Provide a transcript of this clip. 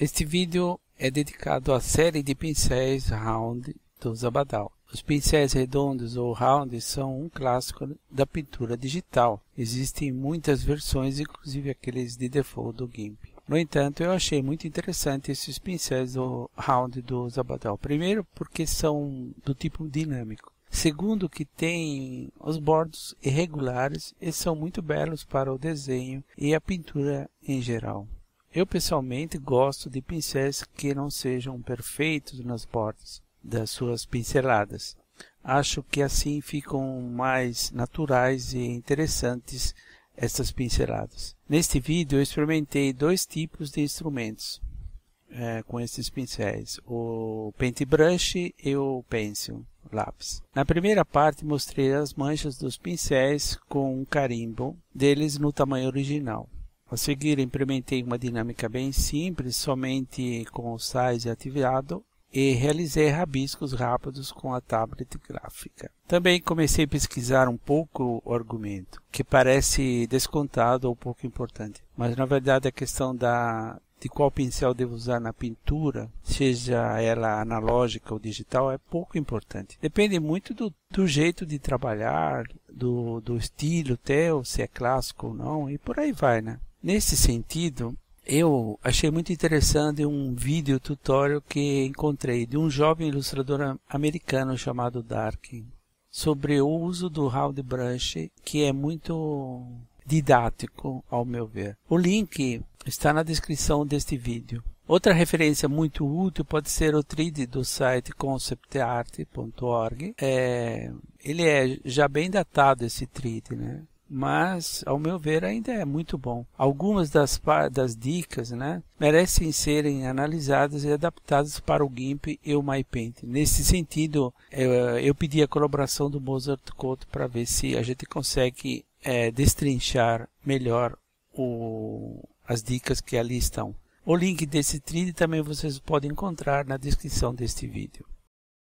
Este vídeo é dedicado à série de pincéis round do Zabadal. Os pincéis redondos ou round são um clássico da pintura digital. Existem muitas versões, inclusive aqueles de default do GIMP. No entanto, eu achei muito interessante esses pincéis do round do Zabadal. Primeiro, porque são do tipo dinâmico. Segundo, que tem os bordos irregulares e são muito belos para o desenho e a pintura em geral. Eu pessoalmente gosto de pincéis que não sejam perfeitos nas bordas das suas pinceladas. Acho que assim ficam mais naturais e interessantes estas pinceladas. Neste vídeo eu experimentei dois tipos de instrumentos é, com estes pincéis, o paintbrush e o pencil lápis. Na primeira parte mostrei as manchas dos pincéis com um carimbo deles no tamanho original. A seguir, implementei uma dinâmica bem simples, somente com o size ativado e realizei rabiscos rápidos com a tablet gráfica. Também comecei a pesquisar um pouco o argumento, que parece descontado ou pouco importante, mas na verdade a questão da de qual pincel devo usar na pintura, seja ela analógica ou digital, é pouco importante. Depende muito do, do jeito de trabalhar, do, do estilo teu, se é clássico ou não, e por aí vai, né? Nesse sentido, eu achei muito interessante um vídeo tutorial que encontrei de um jovem ilustrador americano chamado Darkin sobre o uso do round brush que é muito didático ao meu ver. O link está na descrição deste vídeo. Outra referência muito útil pode ser o thread do site conceptart.org. É, ele é já bem datado esse thread, né? mas ao meu ver ainda é muito bom. Algumas das, das dicas né, merecem serem analisadas e adaptadas para o GIMP e o MyPaint. Nesse sentido, eu, é, eu pedi a colaboração do Mozart Couto para ver se a gente consegue é, destrinchar melhor o, as dicas que ali estão. O link desse trilho também vocês podem encontrar na descrição deste vídeo.